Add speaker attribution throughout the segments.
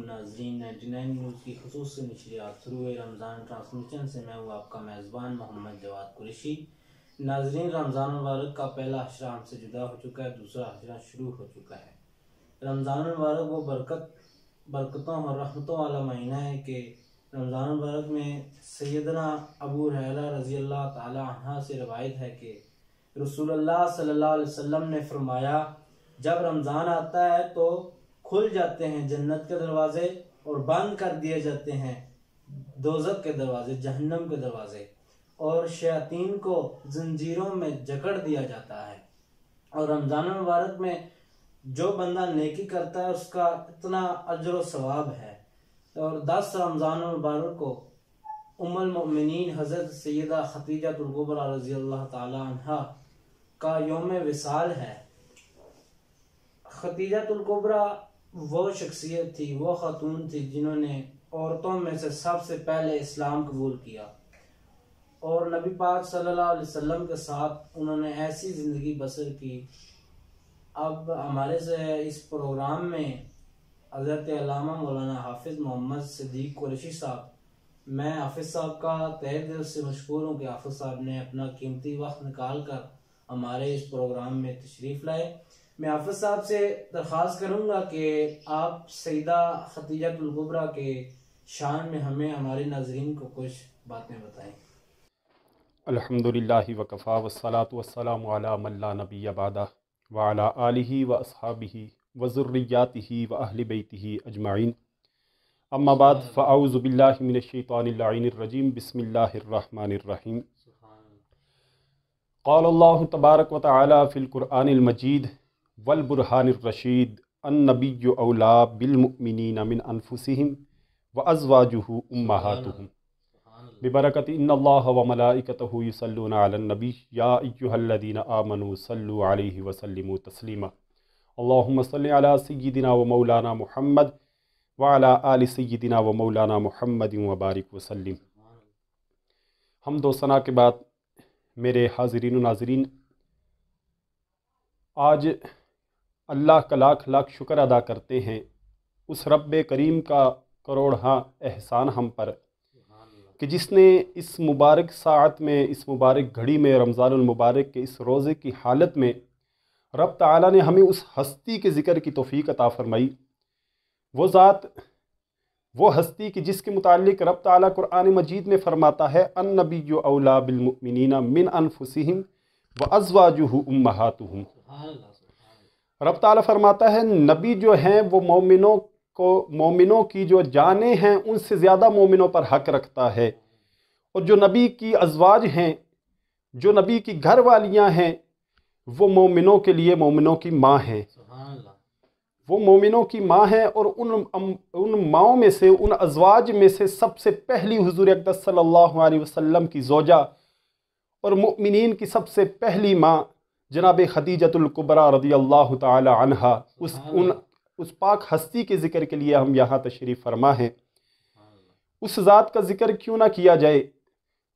Speaker 1: नाजरीन ninety nine news की खसूस नशरियात शुरू रमज़ान ट्रांसमिशन से मैं हूँ आपका मेज़बान मोहम्मद जवाद कुरेशी नाजरीन रमज़ान मुबारक का पहला अशरा हमसे जुदा हो चुका है दूसरा अशरा शुरू हो चुका है रमज़ान मुबारक वो बरकत बरकतों और रहमतों वाला महीना है कि रमज़ान मुबारक में सैदना अबू रहला रज़ी अल्लाह तह से रवायत है कि रसूल सल्ला वसम ने फरमाया जब रमज़ान आता है तो खुल जाते हैं जन्नत के दरवाजे और बंद कर दिए जाते हैं दोजक के दरवाजे जहन्नम के दरवाजे और शयातीन को जंजीरों में जकड़ दिया जाता है और रमज़ान मुबारक में जो बंदा नेकी करता है उसका इतना अजर सवाब है और दस रमज़ान मुबारक को उमल ममिन हज़रत सैदा खतीजा तुलगुबरा रजी अल्लाह तहा का योम विसाल है खतीजा तुलगुबरा वो शख्सियत थी वो खातून थी जिन्होंने औरतों में से सबसे पहले इस्लाम कबूल किया और नबी पाक सल्लल्लाहु अलैहि वसल्लम के साथ उन्होंने ऐसी ज़िंदगी बसर की अब हमारे से इस प्रोग्राम में हज़रत अलामा मौलाना हाफिज़ मोहम्मद सदीक कुरैशी साहब मैं हाफिज़ साहब का तहे दिल से मशहूर हूँ कि हाफिज़ साहब ने अपना कीमती वक्त निकाल कर हमारे इस प्रोग्राम में तशरीफ़ लाए मैं हाफिज साहब से दरख्वास्त करूँगा कि आप सईदा खतीजा गुलगुबरा के शान में हमें हमारे नाजरन को कुछ बातें बताएं अल्हम्दुलिल्लाह
Speaker 2: वकफ़ा वसलात वसलाम मल्ला नबी अबादा वाला आलि व असहाबी वज़ुर्रियात ही व अहल बैती अजमाइन अम्माबाद फ़ाउज़बिल्लाशैतरजीम बसमीम क़ाल तबारक व ताली मजीद वलबुरहानरशीद अनबी अवला बिलमिन मिन अनफुसम व अजवाजह उम्मातम बिबरकत इनकतहसलनबी यादीन आमन सल वसलम तस्लीमा अल्लाम सैदिना व मौलाना महमद वाला आल सैदिना व मौलाना महमद वबारक वसलम हम दो सना के बाद मेरे हाजरीन नाजरीन आज अल्लाह का लाख लाख शुक्र अदा करते हैं उस रब करीम का करोड़ हाँ एहसान हम पर कि जिसने इस मुबारक सात में इस मुबारक घड़ी में रमज़ानमबारक के इस रोज़े की हालत में रब ताला ने हमें उस हस्ती के ज़िक्र की तोफ़ी अता फ़रमाई वो ज़ात वो हस्ती कि जिसके मुतालिक रब ताला कुरान मजीद में फ़रमाता है अन नबी अवला बिलमिन मिन अनफुसिम व अजवाजू उम्मातुम रब ताला फरमाता है नबी जो हैं वो मोमिनों को मोमिनों की जो जानें हैं उनसे ज़्यादा मोमिनों पर हक रखता है और जो नबी की अजवाज हैं जो नबी की घर वालियाँ हैं वो मोमिनों के लिए मोमिनों की माँ हैं वो मोमिनों की माँ हैं और उन उन माओं में से उन अजवाज में से सबसे पहली हजूर अकदस सल्लल्लाहु अलैहि वसल्लम की जोजा और ममिन की सबसे पहली माँ जनाब खदीजतुल्कुबरा रदी अल्लाह तह उस उन उस पाक हस्ती के ज़िक्र के लिए हम यहाँ तशरीफ़ फरमा हैं उस ज़ात का ज़िक्र क्यों ना किया जाए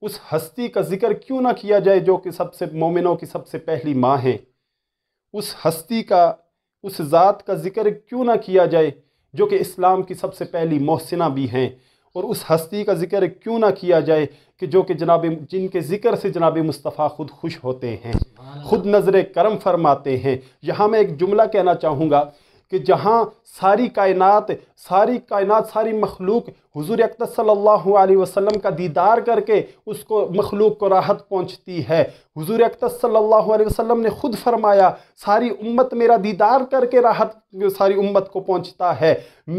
Speaker 2: उस हस्ती का ज़िक्र क्यों ना किया जाए जो कि सबसे मोमिनों की सबसे पहली माँ है उस हस्ती का उस ज़ात का ज़िक्र क्यों ना किया जाए जो कि इस्लाम की सबसे पहली मोहसिना भी हैं और उस हस्ती का ज़िक्र क्यों ना किया जाए कि जो कि जनाब जिनके ज़िक्र से जनाब मुस्तफ़ा ख़ुद खुश होते हैं खुद नज़र करम फरमाते हैं यहाँ मैं एक जुमला कहना चाहूँगा कि जहाँ सारी कायनात सारी कायनात सारी मखलूक हुजूर अकदस सल्लल्लाहु अलैहि वसल्लम का दीदार करके उसको मखलूक को राहत पहुँचती है हुजूर अकदस सल्लल्लाहु अलैहि वसल्लम ने ख़ुद फरमाया सारी उम्मत मेरा दीदार करके राहत सारी उम्मत को पहुँचता है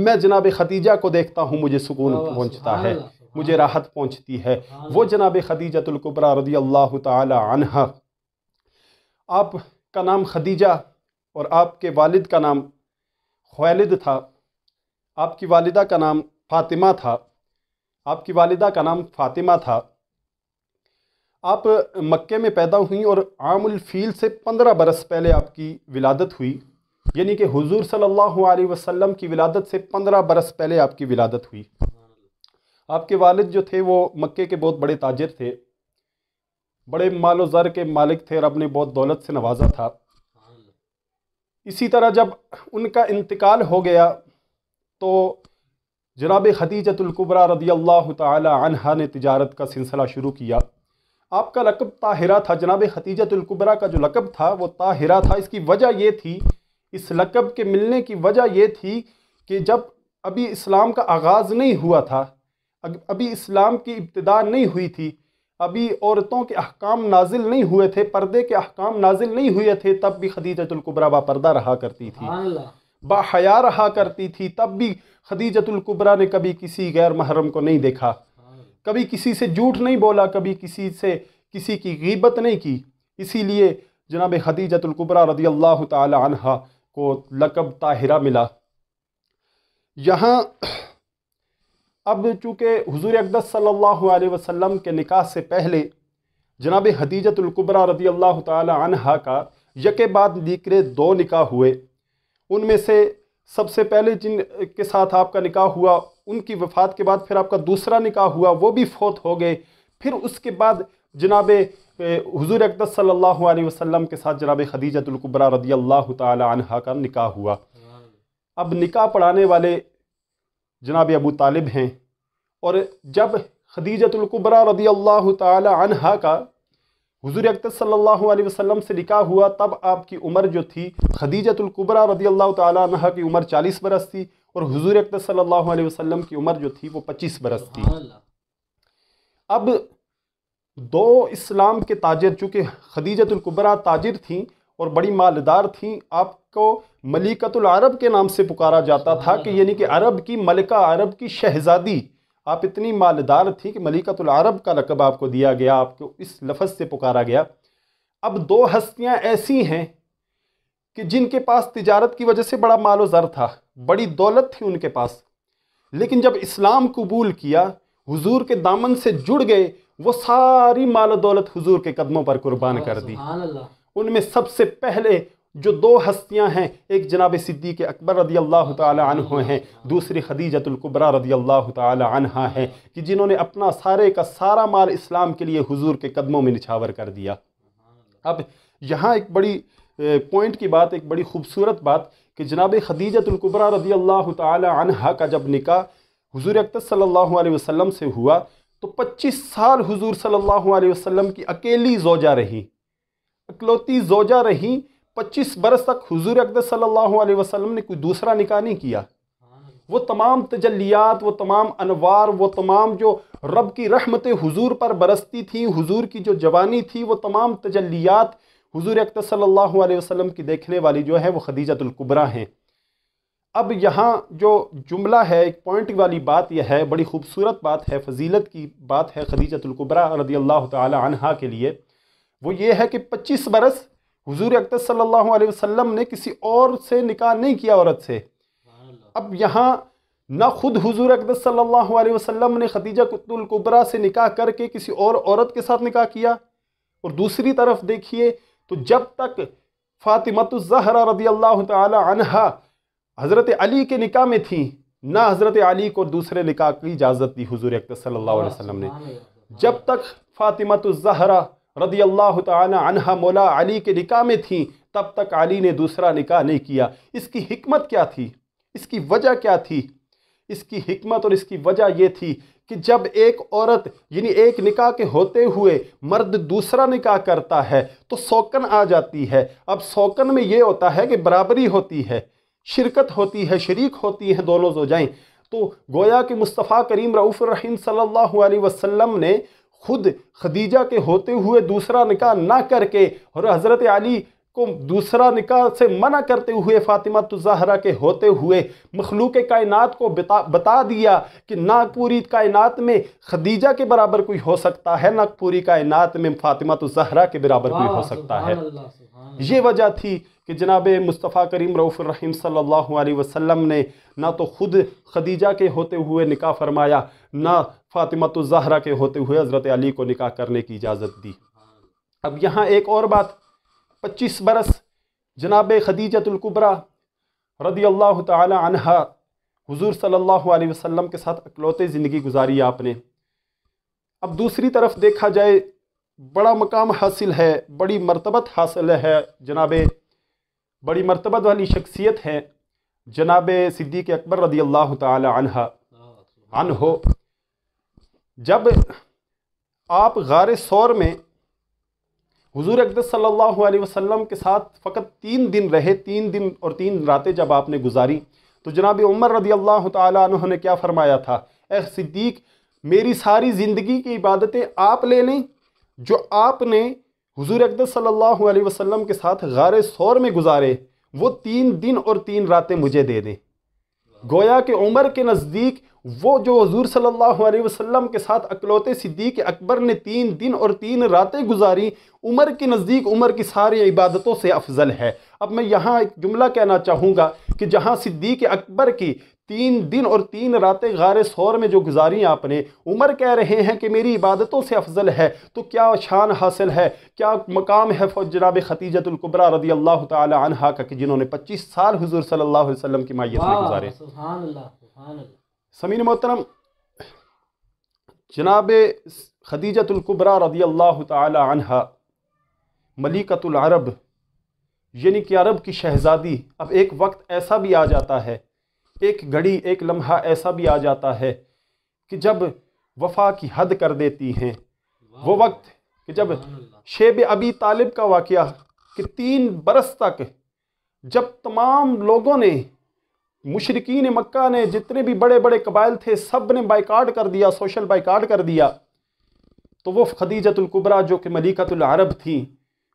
Speaker 2: मैं जनाब खदीजा को देखता हूँ मुझे सुकून पहुँचता है मुझे राहत पहुँचती है वो जनाब खदीजतुल्कुबरा रदी अल्लाह तह आप का नाम खदीजा और आपके वालिद का नाम खालिद था आपकी वालिदा का नाम फातिमा था आपकी वालिदा का नाम फातिमा था आप मक्के में पैदा हुई और फील से पंद्रह बरस पहले आपकी विलादत हुई यानी कि हुजूर सल्लल्लाहु अलैहि वसल्लम की विलादत से पंद्रह बरस पहले आपकी विलादत हुई आपके वालिद जो थे वो मक्के के बहुत बड़े ताजर थे बड़े मालो ज़र के मालिक थे और अपने बहुत दौलत से नवाजा था इसी तरह जब उनका इंतकाल हो गया तो जनाब खदीजतुल्कुबरा रदी अल्लाह तहा ने तजारत का सिलसिला शुरू किया आपका लकब ताहिरा था जनाब खदीजतुल्कुबरा का जो लकब था वो ताहिरा था इसकी वजह ये थी इस लकब के मिलने की वजह ये थी कि जब अभी इस्लाम का आगाज़ नहीं हुआ था अभी इस्लाम की इब्तदा नहीं हुई थी अभी औरतों के अहकाम नाजिल नहीं हुए थे पर्दे के अहकाम नाजिल नहीं हुए थे तब भी खदीजतुल्कुबरा बापर्दा रहा करती थी बाहया रहा करती थी तब भी खदीजतुल्कुबरा ने कभी किसी गैर महरम को नहीं देखा कभी किसी से झूठ नहीं बोला कभी किसी से किसी की गीबत नहीं की इसीलिए जनाब खदीजतुल्कुबरा रदी अल्लाह तहा को लकब ताहिरा मिला यहाँ अब चूँकि हजूर अकदस सल्ला वसम के निकाह से पहले जनाब हदीजतुल्कुबरा रदी अल्लाह तहा का यके बाद दीकरे दो निकाह हुए उनमें से सबसे पहले जिन के साथ आपका निकाह हुआ उनकी वफ़ात के बाद फिर आपका दूसरा निकाह हुआ वो भी फोत हो गए फिर उसके बाद जनाब हजूर अकदस सल्ला अलैहि के साथ जनाब खदीजतुल्कुबरा रदी अल्लाह तहा का निकाह हुआ अब निकाह पढ़ाने वाले जनाब अबू तालिब हैं और जब खदीजतुल्कुबरा रदी अल्लाह तहा का हजूर अकद सल्लल्लाहु अलैहि वसल्लम से निका हुआ तब आपकी उम्र जो थी खदीजतुल्कुबरा रदी अल्लाह तहा की उम्र चालीस बरस थी और हजूर अकद सल्लल्लाहु अलैहि वसल्लम की उम्र जो थी वो पच्चीस बरस थी अब दो इस्लाम के ताजर चूँकि खदीजतुल्कुबरा ताजर थीं और बड़ी मालदार थी आपको मलिकतुल अरब के नाम से पुकारा जाता था कि यानी कि अरब की मलिका अरब की शहज़ादी आप इतनी मालदार थी कि मलिकतुल अरब का लकब आपको दिया गया आपको इस लफज से पुकारा गया अब दो हस्तियाँ ऐसी हैं कि जिनके पास तिजारत की वजह से बड़ा मालो ज़र था बड़ी दौलत थी उनके पास लेकिन जब इस्लाम कबूल किया हुजूर के दामन से जुड़ गए वो सारी माल दौलत हुजूर के कदमों पर कुर्बान कर दी उनमें सबसे पहले जो दो हस्तियां हैं एक जनाब सिद्दीक अकबर रदी अल्लाह तह हैं दूसरी खदीजतुल्कुबरा रदी अल्लाह तह है कि जिन्होंने अपना सारे का सारा माल इस्लाम के लिए हुजूर के कदमों में निछावर कर दिया अब यहाँ एक बड़ी पॉइंट की बात एक बड़ी खूबसूरत बात कि जनाब खदीजतुल्कुबरा रदी अल्लाह तह का जब निका हजूर अकदस सल्ला अलैहि से हुआ तो पच्चीस साल हजूर सल्ला अलैहि की अकेली जोजा रही अकलौती जोजा रही 25 बरस तक हजूर अकद सल्लल्लाहु वसल्लम ने कोई दूसरा निकाह नहीं किया वो तमाम तजलियात वो तमाम अनवार वो तमाम जो रब की रहमतें हुजूर पर बरसती थी हुजूर की जो जवानी थी वो तमाम तजलियात हजूर अकद वसल्लम की देखने वाली जो है वो खदीजतुल्कुबरा हैं अब यहाँ जो जुमला है एक पॉइंट वाली बात यह है बड़ी खूबसूरत बात है फजीलत की बात है खदीजतुल्कुबरा रदी अल्लाह तला के लिए वो ये है कि पच्चीस बरस हुजूर अकदस सल्लल्लाहु अलैहि वसल्लम ने किसी और से निकाह नहीं किया औरत से अब यहाँ ना खुद हुजूर अकदस सल्लल्लाहु अलैहि वसल्लम ने खदीजा कुतुल कुबरा से निकाह करके किसी और औरत के साथ निकाह किया और दूसरी तरफ देखिए तो जब तक ज़हरा रदी अल्लाह तहा हज़रत अली के निकाह में थी ना हज़रत अली को दूसरे निकाह की इजाज़त दी हुजूर अकदस सल्लल्लाहु अलैहि वसल्लम ने जब तक ज़हरा रदी अल्लाह तहा मौला अली के निका में थी तब तक अली ने दूसरा निका नहीं किया इसकी हमत क्या थी इसकी वजह क्या थी इसकी हमत और इसकी वजह यह थी कि जब एक औरत यानी एक निका के होते हुए मर्द दूसरा निका करता है तो सौकन आ जाती है अब सौकन में ये होता है कि बराबरी होती है शिरकत होती है शरीक होती है दोनों जो जाएँ तो गोया कि मुस्तफ़ा करीम रऊफ़ रहीम सल्लल्लाहु अलैहि वसल्लम ने खुद खदीजा के होते हुए दूसरा निकाह ना करके और हज़रत अली को दूसरा निकाह से मना करते हुए फ़ातिमा तुजहरा के होते हुए मखलूक कायनात को बता बता दिया कि नागपुरी कायनात में खदीजा के बराबर कोई हो सकता है नागपुरी कायनात में फ़ातिमा तुजहरा के बराबर कोई हो सकता है ये वजह थी कि जनाब मुस्तफ़ा करीम रऊफ़ुलरहीम सल्लल्लाहु अलैहि वसल्लम ने ना तो ख़ुद खदीजा के होते हुए निकाह फरमाया ना ज़ाहरा के होते हुए हज़रत अली को निकाह करने की इजाज़त दी अब यहाँ एक और बात पच्चीस बरस जनाब खदीजतुल्कुबरा रदी अल्लाह तहा हुजूर सल्लल्लाहु अलैहि वसल्लम के साथ अकलौते ज़िंदगी गुजारी आपने अब दूसरी तरफ देखा जाए बड़ा मकाम हासिल है बड़ी मरतबत हासिल है जनाब बड़ी मरतबत वाली शख्सियत हैं जनाब सिद्दीक अकबर रदी अल्लाह तन अन हो जब आप गार शौर में हजूर अकदस सल्लल्लाहु अलैहि वसल्लम के साथ फ़कत तीन दिन रहे तीन दिन और तीन रातें जब आपने गुजारी तो जनाब उमर रदी अल्लाह तह ने क्या फ़रमाया था ए सिद्दीक मेरी सारी ज़िंदगी की इबादतें आप ले लें जो आपने हुजूर अकदस सल्लल्लाहु अलैहि वसल्लम के साथ गार सौर में गुजारे वो तीन दिन और तीन रातें मुझे दे दें गोया के उमर के नज़दीक वो जो हजूर सल्लल्लाहु अलैहि वसल्लम के साथ अकलौते सिद्दीक अकबर ने तीन दिन और तीन रातें गुजारी उमर के नज़दीक उमर की सारी इबादतों से अफजल है अब मैं यहाँ एक जुमला कहना चाहूँगा कि जहाँ सिद्दीक अकबर की तीन दिन और तीन रातें गार शौर में जो गुजारी आपने उमर कह रहे हैं कि मेरी इबादतों से अफजल है तो क्या शान हासिल है क्या मकाम है जनाब खतीजतुल्कुबरा रदी अल्लाह तह का कि जिन्होंने पच्चीस साल हजूर सल्ला वसलम की माइत में गुजारे समीन मोहतरम जनाब खदीजतुल्कुबरा रदी अल्लाह तह मलिकतुलरब यानी कि अरब की शहज़ादी अब एक वक्त ऐसा भी आ जाता है एक घड़ी एक लम्हा ऐसा भी आ जाता है कि जब वफा की हद कर देती हैं वो वक्त कि जब शेब अबी तालिब का वाक़ कि तीन बरस तक जब तमाम लोगों ने मुशरकिन मक्का ने जितने भी बड़े बड़े कबाइल थे सब ने बाइकाट कर दिया सोशल बाइकाट कर दिया तो वो खदीजतुल्कुबरा जो कि मलिकतुलरब थी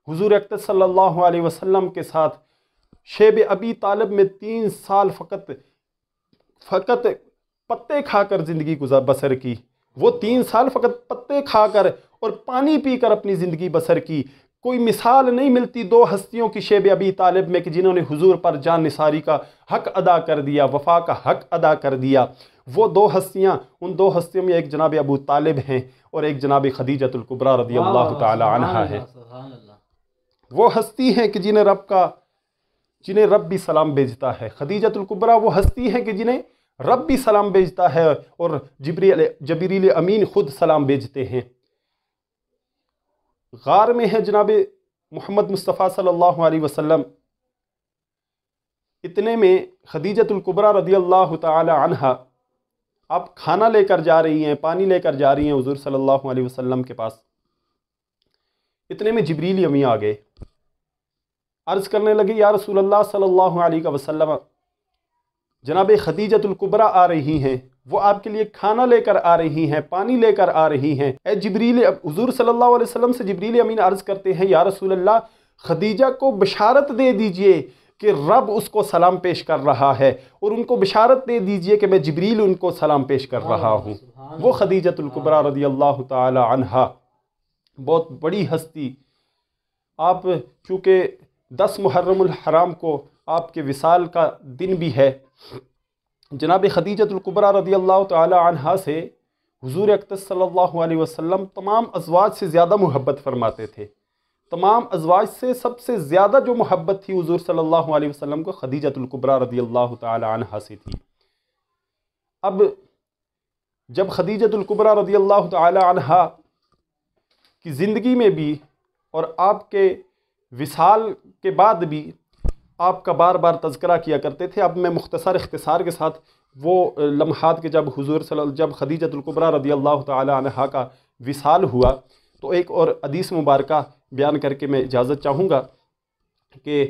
Speaker 2: हज़ूर अक्त सल्ला वसलम के साथ शेब अबी तालब में तीन साल फ़कत फ़कत पत्ते खाकर ज़िंदगी गुजार बसर की वो तीन साल फ़कत पत्ते खाकर और पानी पीकर अपनी ज़िंदगी बसर की कोई मिसाल नहीं मिलती दो हस्तियों की शेब अबी तालिब में कि जिन्होंने हुजूर पर जान निसारी का हक अदा कर दिया वफा का हक अदा कर दिया वो दो हस्तियाँ उन दो हस्तियों में एक जनाब अबू तालिब हैं और एक जनाब खदीजतुल्कुबरा रदी अल्लाह तहा है वो हस्ती हैं कि जिन्हें रब का जिन्हें रब भी सलाम भेजता है खदीजतुल्कुबरा वो हस्ती हैं कि जिन्हें रब भी सलाम भेजता है और जबरी जबरील अमीन ख़ुद सलाम भेजते हैं गार में है जनाब मोहम्मद मुस्तफ़ा सल्लल्लाहु अलैहि वसल्लम इतने में खदीजतुल्कुबरा रदी अल्लाह तन आप खाना लेकर जा रही हैं पानी लेकर जा रही हैं हजूर सल्लल्लाहु अलैहि वसल्लम के पास इतने में जबरील अमी आ गए अर्ज़ करने लगे या रसूल सल्ला वसलम जनाब खदीजतुल्कुबरा आ रही हैं वो आपके लिए खाना लेकर आ रही हैं पानी लेकर आ रही हैं ए जबरील हजूर सल्ला अलैहि से जबरील अमीन अर्ज़ करते हैं या रसूल्ला खदीजा को बशारत दे दीजिए कि रब उसको सलाम पेश कर रहा है और उनको बशारत दे दीजिए कि मैं जबरील उनको सलाम पेश कर रहा हूँ वो खदीजतुल्कुबरा रदी अल्लाह तहा बहुत बड़ी हस्ती आप चूँकि दस मुहर्रमराम को आपके विसाल का दिन भी है जनाब खदीजतुल्कुबरा रदी अल्लाह तहा से हज़ूर अक्त सल्ला वसम तमाम अजवाज से ज़्यादा मोहब्बत फरमाते थे तमाम अजवाज से सबसे ज़्यादा जो मोहब्बत थी हज़ू सल्ला वसम को खदीजतुल्कुबरा रदी अल्लाह तहा से थी अब जब खदीजतुल्कुबरा रदी अल्लाह तहा की ज़िंदगी में भी और आपके विसाल के बाद भी आपका बार बार तस्करा किया करते थे अब मैं मुख्तसर अख्तसार के साथ वो लम्हात के जब हजूर जब खदीजतुल्कुबरा रदी अल्लाह तहा का विसाल हुआ तो एक और अदीस मुबारक बयान करके मैं इजाज़त चाहूँगा कि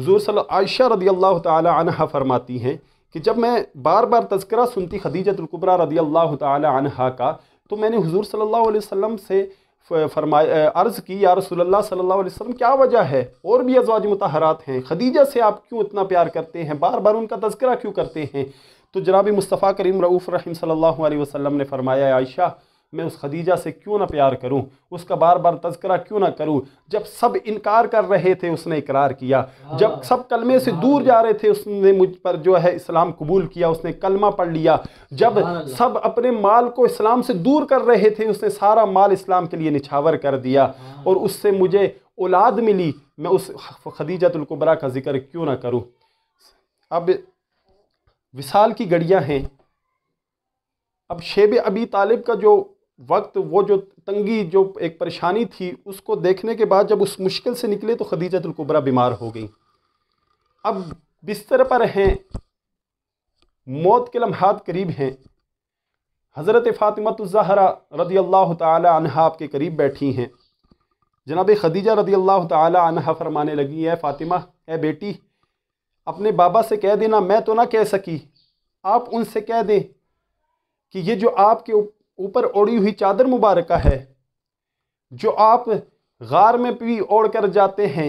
Speaker 2: हजूर सल आयशा रदी अल्लाह तहा फरमाती हैं कि जब मैं बार बार तस्करा सुनती खदीजतुल्कुबरा रदी अल्लाह तहा का तो मैंने हजूर सल्ला वसम से फरमाया अर्ज़ की या रसोल्ला सल्ला वसम क्या वजह है और भी अजवाज मतहरात हैं खदीजा से आप क्यों इतना प्यार करते हैं बार बार उनका तस्करा क्यों करते हैं तो जनाब मुस्तफ़ा करीम रऊफ़ रहीम सल्ला वसम ने फरमाया आयशा मैं उस खदीजा से क्यों ना प्यार करूं उसका बार बार तस्करा क्यों ना करूं जब सब इनकार कर रहे थे उसने इकरार किया हाँ। जब सब कलमे से हाँ। दूर जा रहे थे उसने मुझ पर जो है इस्लाम कबूल किया उसने कलमा पढ़ लिया जब सब अपने माल को इस्लाम से दूर कर रहे थे उसने सारा माल इस्लाम के लिए निछावर कर दिया हाँ। और उससे मुझे औलाद मिली मैं उस खदीजतुल्कुबरा का जिक्र क्यों ना करूँ अब विशाल की गड़ियाँ हैं अब शेब अबी तालिब का जो वक्त वो जो तंगी जो एक परेशानी थी उसको देखने के बाद जब उस मुश्किल से निकले तो खदीजा तुलकुबरा बीमार हो गई अब बिस्तर पर हैं मौत के लम्हात करीब हैं हज़रत फ़ातिमा फ़ातिमतज़हरा रदी अल्लाह तह आपके करीब बैठी हैं जनाब खदीजा रदी अल्लाह तह फरमाने लगी है फ़ातिमा ए बेटी अपने बाबा से कह देना मैं तो ना कह सकी आप उनसे कह दें कि ये जो आपके ऊपर ओढ़ी हुई चादर मुबारक है जो आप गार में भी ओढ़ कर जाते हैं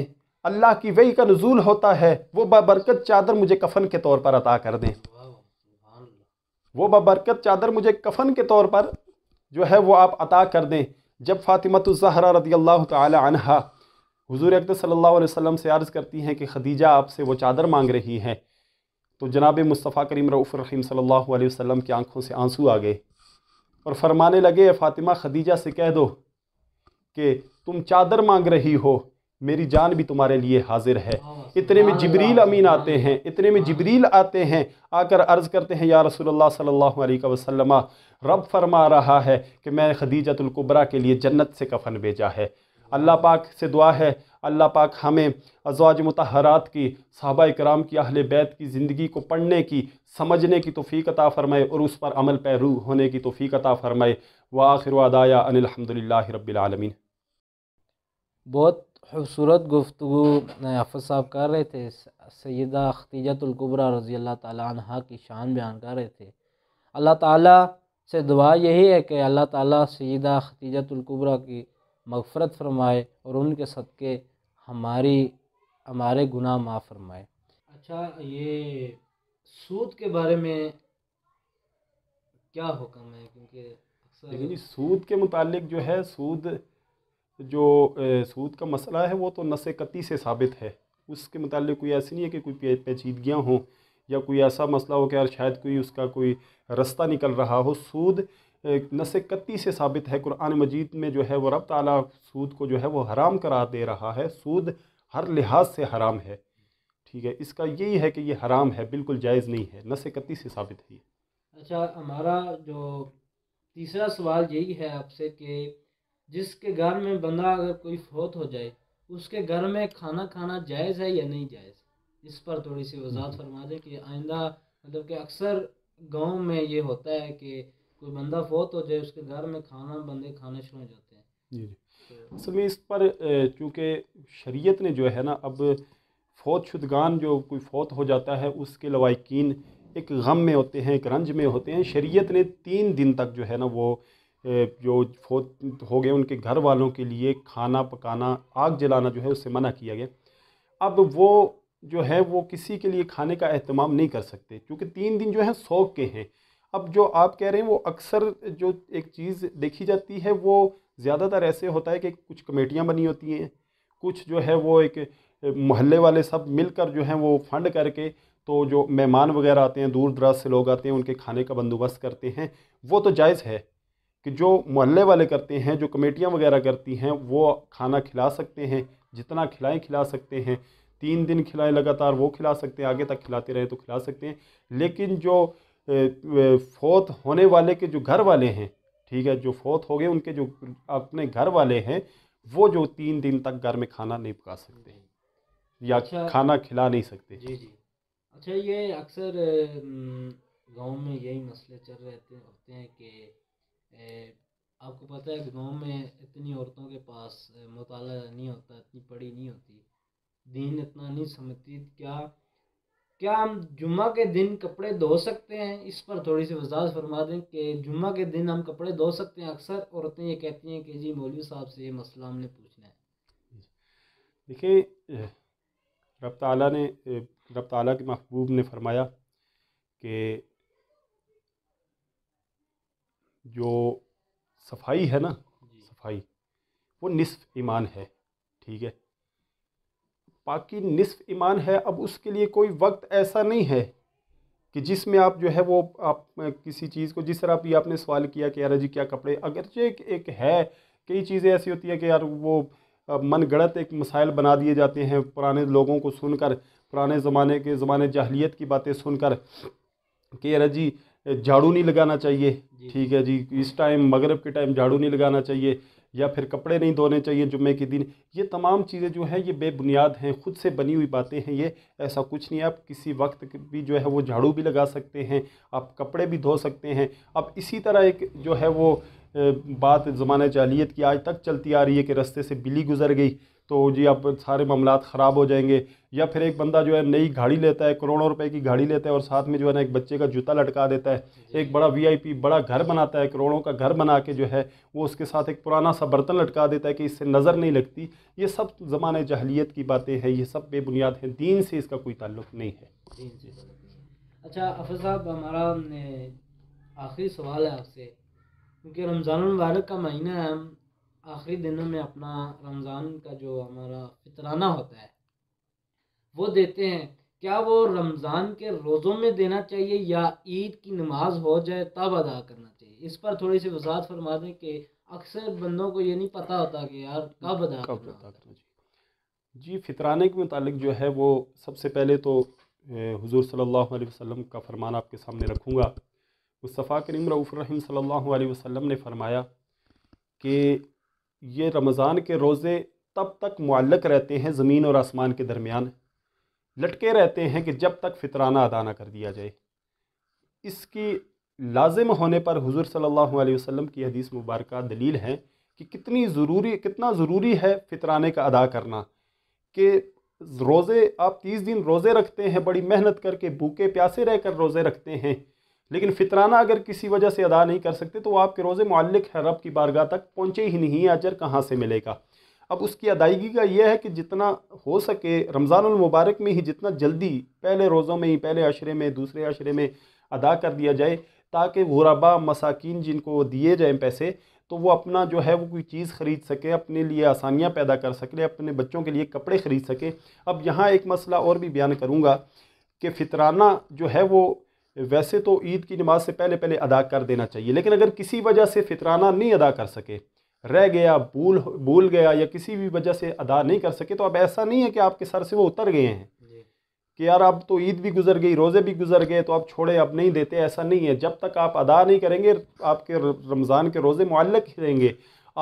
Speaker 2: अल्लाह की वही का नजूल होता है वो बबरकत चादर मुझे कफन के तौर पर अता कर दें वो बबरकत चादर मुझे कफन के तौर पर जो है वो आप अता कर दें जब ज़हरा रदी अल्लाह तहा हज़ूर अकद सल्ला वसम से अर्ज़ करती हैं कि खदीजा आपसे वो चादर मांग रही हैं तो जनाब मुस्तफ़ा करीम रऊफ़ रहीम सल्लल्लाहु अलैहि वसल्लम की आंखों से आंसू आ गए और फरमाने लगे फ़ातिमा खदीजा से कह दो कि तुम चादर मांग रही हो मेरी जान भी तुम्हारे लिए हाजिर है इतने में जबरील अमीन आते हैं इतने में जबरील आते हैं आकर अर्ज़ करते हैं या रसूलुल्लाह सल्लल्लाहु अलैहि वसल्लम रब फरमा रहा है कि मैं खदीजतुल्कुबरा के लिए जन्नत से कफन भेजा है अल्लाह पाक से दुआ है अल्लाह पाक हमें अजवाज मतहरात की सहाबा कराम की अहल बैत की ज़िंदगी को पढ़ने की समझने की तोफ़ी अता फ़रमाए और उस पर अमल पैरू होने की तोफ़ी अता फ़रमाए व आखिर वादाया अनिलहमदिल्ला रबालमीन
Speaker 1: बहुत खूबसूरत गुफ्तु हाफ साहब कर रहे थे सैदा खतीजतुल्कुबरा रज़ी अल्लाह तह की शान बयान कर रहे थे अल्लाह ताली से दुआ यही है कि अल्लाह ताली सैदा खतीजतुल्कुबरा की मगफ़रत फरमाए और उनके सदक़े हमारी हमारे गुनाह माफ़ फरमाए अच्छा ये सूद के बारे में क्या हुक्म है क्योंकि अक्सर जी सूद के मुतालिक
Speaker 2: जो है सूद जो सूद का मसला है वो तो नस कती से साबित है उसके मुतालिक कोई ऐसी नहीं है कि कोई पेचीदगियाँ हों या कोई ऐसा मसला हो कि यार शायद कोई उसका कोई रास्ता निकल रहा हो सूद नस कत्ती से साबित है कुरान मजीद में जो है वो रब ताली सूद को जो है वो हराम करार दे रहा है सूद हर लिहाज से हराम है ठीक है इसका यही है कि ये हराम है बिल्कुल जायज़ नहीं है नस कत्ती से साबित
Speaker 1: है ये अच्छा हमारा जो तीसरा सवाल यही है आपसे कि जिसके घर में बंदा अगर कोई फौत हो जाए उसके घर में खाना खाना जायज़ है या नहीं जायज़ इस पर थोड़ी सी वजात हम्म। फरमा दें कि आइंदा मतलब कि अक्सर गांव में ये होता है कि कोई बंदा फोत हो जाए उसके घर में खाना बंदे खाने शुरू हो जाते हैं
Speaker 2: जी जी तो असल में इस पर चूँकि शरीयत ने जो है ना अब फौत शुदगान जो कोई फौत हो जाता है उसके लवाकिन एक गम में होते हैं एक रंज में होते हैं शरीयत ने तीन दिन तक जो है ना वो जो फौत हो गए उनके घर वालों के लिए खाना पकाना आग जलाना जो है उससे मना किया गया अब वो जो है वो किसी के लिए खाने का अहतमाम नहीं कर सकते क्योंकि तीन दिन जो है शौक के हैं अब जो आप कह रहे हैं वो अक्सर जो एक चीज़ देखी जाती है वो ज़्यादातर ऐसे होता है कि कुछ कमेटियाँ बनी होती हैं कुछ जो है वो एक मोहल्ले वाले सब मिलकर जो है वो फंड करके तो जो मेहमान वगैरह आते हैं दूर दराज से लोग आते हैं उनके खाने का बंदोबस्त करते हैं वो तो जायज़ है कि जो मोहल्ले वाले करते हैं जो कमेटियाँ वगैरह करती हैं वो खाना खिला सकते हैं जितना खिलाएं खिला सकते हैं तीन दिन खिलाएं लगातार वो खिला सकते हैं आगे तक खिलाते रहे तो खिला सकते हैं लेकिन जो फोत होने वाले के जो घर वाले हैं ठीक है जो फोत हो गए उनके जो अपने घर वाले हैं वो जो तीन दिन तक घर में खाना नहीं पका सकते
Speaker 1: या अच्छा, खाना खिला नहीं
Speaker 2: सकते जी जी
Speaker 1: अच्छा ये अक्सर गांव में यही मसले चल रहते होते हैं कि आपको पता है कि गाँव में इतनी औरतों के पास मताल नहीं होता इतनी पढ़ी नहीं होती दीन इतना नहीं समझती क्या क्या हम जुम्मे के दिन कपड़े धो सकते हैं इस पर थोड़ी सी वजाहत फरमा दें कि जुम्मे के दिन हम कपड़े धो सकते हैं अक्सर औरतें ये कहती हैं कि जी मौलवी साहब से ये मसला हमने पूछना है
Speaker 2: देखिए रब ताला ने रब ताला के महबूब ने फरमाया कि जो सफाई है ना सफाई वो निसफ ईमान है ठीक है बाकी निसफ ईमान है अब उसके लिए कोई वक्त ऐसा नहीं है कि जिसमें आप जो है वो आप किसी चीज़ को जिस तरह भी आपने सवाल किया कि यार जी क्या कपड़े अगरचे एक, एक है कई चीज़ें ऐसी होती है कि यार वो मन गणत एक मसाइल बना दिए जाते हैं पुराने लोगों को सुनकर पुराने ज़माने के ज़माने जहलीत की बातें सुनकर कि यार जी झाड़ू नहीं लगाना चाहिए ठीक है जी इस टाइम मगरब के टाइम झाड़ू नहीं लगाना चाहिए या फिर कपड़े नहीं धोने चाहिए जुम्मे के दिन ये तमाम चीज़ें जो हैं ये बेबुनियाद हैं खुद से बनी हुई बातें हैं ये ऐसा कुछ नहीं आप किसी वक्त भी जो है वो झाड़ू भी लगा सकते हैं आप कपड़े भी धो सकते हैं अब इसी तरह एक जो है वो बात ज़माना जालियत की आज तक चलती आ रही है कि रस्ते से बिल्ली गुजर गई तो जी आप सारे मामला ख़राब हो जाएंगे या फिर एक बंदा जो है नई गाड़ी लेता है करोड़ों रुपए की गाड़ी लेता है और साथ में जो है ना एक बच्चे का जूता लटका देता है एक बड़ा वीआईपी बड़ा घर बनाता है करोड़ों का घर बना के जो है वो उसके साथ एक पुराना सा बर्तन लटका देता है कि इससे नज़र नहीं लगती ये सब ज़माने जहलीत की बातें हैं ये सब बेबुनियाद हैं दीन से इसका कोई ताल्लुक नहीं है
Speaker 1: अच्छा अफर साहब हमारा आखिरी सवाल है आपसे क्योंकि रमज़ान मुबारक का महीना है हम आखिरी दिनों में अपना रमज़ान का जो हमारा फितराना होता है वो देते हैं क्या वो रमज़ान के रोज़ों में देना चाहिए या ईद की नमाज हो जाए तब अदा करना चाहिए इस पर थोड़ी सी वजात फरमा दें कि अक्सर बंदों को ये नहीं पता होता कि यार कब अदा कब अदा करना चाहिए
Speaker 2: जी फितराने के मतलब जो है वो सबसे पहले तो हुजूर सल्लल्लाहु अलैहि वसल्लम का फ़रमान आपके सामने रखूँगा मुस्तफ़ा करीम रऊफ़ सल्लल्लाहु अलैहि वसल्लम ने फ़रमाया कि ये रमज़ान के रोज़े तब तक मुल्लक रहते हैं ज़मीन और आसमान के दरमियान लटके रहते हैं कि जब तक फितराना अदा ना कर दिया जाए इसकी लाजिम होने पर हुजूर सल्लल्लाहु अलैहि वसल्लम की हदीस मुबारक दलील है कि कितनी ज़रूरी कितना ज़रूरी है फितराने का अदा करना कि रोज़े आप तीस दिन रोज़े रखते हैं बड़ी मेहनत करके भूखे प्यासे रहकर रोज़े रखते हैं लेकिन फितराना अगर किसी वजह से अदा नहीं कर सकते तो वो आपके रोज़े मालिक है रब की बारगाह तक पहुँचे ही नहीं अजर कहाँ से मिलेगा अब उसकी अदायगी का यह है कि जितना हो सके रमज़ानमबारक में ही जितना जल्दी पहले रोज़ों में ही पहले अशरे में दूसरे अशरे में अदा कर दिया जाए ताकि गुरबा मसाकिन जिनको दिए जाएँ पैसे तो वो अपना जो है वो कोई चीज़ ख़रीद सके अपने लिए आसानियाँ पैदा कर सके अपने बच्चों के लिए कपड़े ख़रीद सके अब यहाँ एक मसला और भी बयान करूँगा कि फितराना जो है वो वैसे तो ईद की नमाज से पहले पहले अदा कर देना चाहिए लेकिन अगर किसी वजह से फितराना नहीं अदा कर सके रह गया भूल भूल गया या किसी भी वजह से अदा नहीं कर सके तो अब ऐसा नहीं है कि आपके सर से वो उतर गए हैं कि यार अब तो ईद भी गुजर गई रोज़े भी गुजर गए तो आप छोड़े अब नहीं देते ऐसा नहीं है जब तक आप अदा नहीं करेंगे आपके रमज़ान के रोज़े मालक ही रहेंगे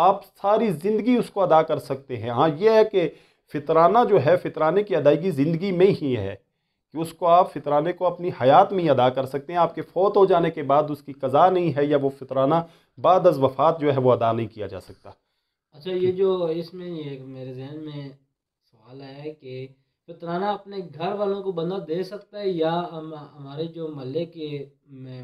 Speaker 2: आप सारी ज़िंदगी उसको अदा कर सकते हैं हाँ यह है कि फितराना जो है फितराने की अदायगी ज़िंदगी में ही है कि उसको आप फितराने को अपनी हयात में ही अदा कर सकते हैं आपके फ़ौत हो जाने के बाद उसकी कज़ा नहीं है या वो फितराना बाद अज वफ़ात जो है वो अदा नहीं किया जा सकता
Speaker 1: अच्छा ये जो इसमें ये मेरे जहन में सवाल है कि फितराना अपने घर वालों को बंदा दे सकता है या हमारे जो महल के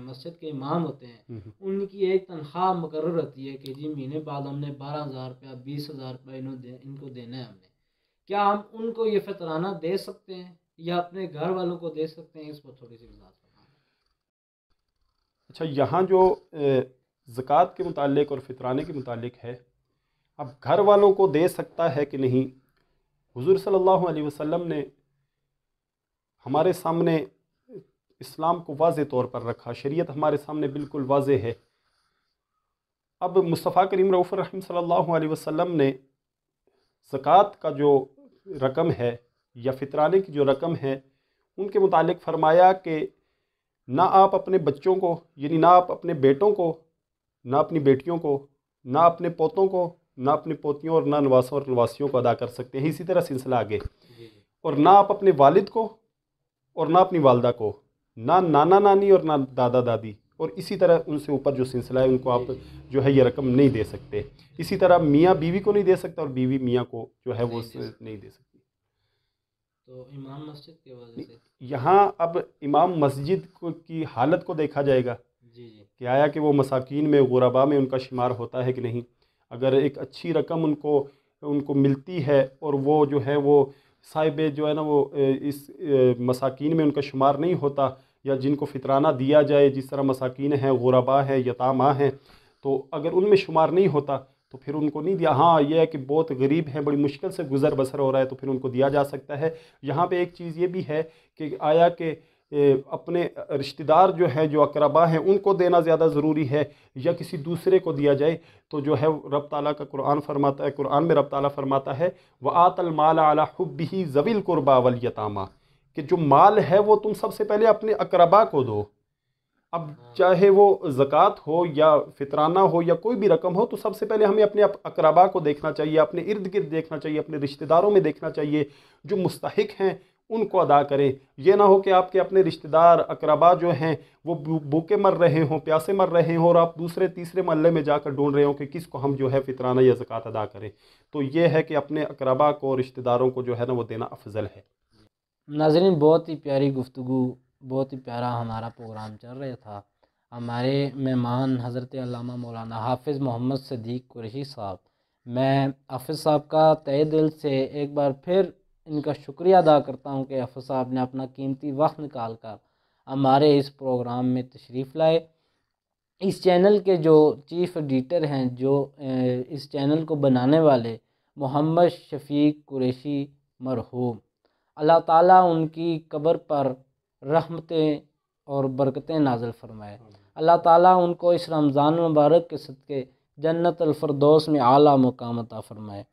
Speaker 1: मस्जिद के इमाम होते हैं हम्म, हम्म। उनकी एक तनख्वाह मुकर रहती है कि जी महीने बाद हमने बारह हज़ार रुपया बीस हज़ार रुपया इनको देना है हमने क्या हम उनको ये फितराना दे सकते हैं या अपने घर वालों को दे सकते हैं इस पर थोड़ी सी
Speaker 2: अच्छा यहाँ जो ज़क़़त के मुतालिक और फितराने के मुतालिक है अब घर वालों को दे सकता है कि नहीं हुजूर सल्लल्लाहु अलैहि वसल्लम ने हमारे सामने इस्लाम को वाज तौर पर रखा शरीयत हमारे सामने बिल्कुल वाज है अब मुस्तफ़ा करीम रऊफ़ रहीम सल्लल्लाहु अलैहि वसल्लम ने ज़क़़त का जो रकम है या फितराने की जो रकम है उनके मुतालिक फरमाया कि ना आप अपने बच्चों को यानी ना आप अपने बेटों को ना अपनी बेटियों को ना अपने पोतों को ना अपने पोतियों और ना नवासों और नवासियों को अदा कर सकते हैं इसी तरह सिलसिला आगे और ना आप अपने वालिद को और ना अपनी वालदा को ना नाना नानी और ना दादा दादी और इसी तरह उनसे ऊपर जो सिलसिला है उनको आप जो है ये रकम नहीं दे सकते इसी तरह मियाँ बीवी को नहीं दे सकता और बीवी मियाँ को जो है वो नहीं
Speaker 1: दे सकते तो इमाम मस्जिद के वजह
Speaker 2: से यहाँ अब इमाम मस्जिद की हालत को देखा जाएगा जी जी कि आया कि वो मसाकिन में गुरबा में उनका शुमार होता है कि नहीं अगर एक अच्छी रकम उनको उनको मिलती है और वो जो है वो साहिब जो है ना वो इस मसाकिन में उनका शुमार नहीं होता या जिनको फितराना दिया जाए जिस तरह मसाकिन हैं गुरबा हैं यतामा हैं तो अगर उनमें शुमार नहीं होता तो फिर उनको नहीं दिया हाँ ये है कि बहुत गरीब हैं बड़ी मुश्किल से गुजर बसर हो रहा है तो फिर उनको दिया जा सकता है यहाँ पे एक चीज़ ये भी है कि आया के अपने रिश्तेदार जो हैं जो अकरबा हैं उनको देना ज़्यादा ज़रूरी है या किसी दूसरे को दिया जाए तो जो है रब ताली का कुरान फरमाता है कुरान में रब ताली फरमाता है व आतल माल अला हब ही जवील कुरबा वलियतामा कि जो माल है वो तुम सबसे पहले अपने अकरबा को दो अब चाहे वो ज़क़़त हो या फितराना हो या कोई भी रकम हो तो सबसे पहले हमें अपने अकरबा को देखना चाहिए अपने इर्द गिर्द देखना चाहिए अपने रिश्तेदारों में देखना चाहिए जो मुस्तक हैं उनको अदा करें यह ना हो कि आपके अपने रिश्तेदार अकरबा जो हैं वो भूखे मर रहे हों प्यासे मर रहे हों और आप दूसरे तीसरे महल में जाकर ढूंढ रहे हों कि किसको हम जो है फितराना या ज़क़़त अदा करें तो ये है कि अपने अकरबा को रिश्तेदारों को जो है ना वो देना अफजल है
Speaker 1: नाजरन बहुत ही प्यारी गुफ्तु बहुत ही प्यारा हमारा प्रोग्राम चल रहा था हमारे मेहमान हज़रत अल्लामा मौलाना हाफिज़ मोहम्मद सदीक कुरशी साहब मैं हाफिज़ साहब का तय दिल से एक बार फिर इनका शुक्रिया अदा करता हूँ कि हाफिज़ साहब ने अपना कीमती वक्त निकाल कर हमारे इस प्रोग्राम में तशरीफ़ लाए इस चैनल के जो चीफ़ एडिटर हैं जो इस चैनल को बनाने वाले मोहम्मद शफीक कुरैशी मरहूम अल्लाह ताला उनकी कब्र पर रहमतें और बरकतें नाजिल फरमाए अल्लाह ताला उनको इस रमज़ान मुबारक के सदक़े जन्नतफरदौस में आला मकाम अता फ़रमाए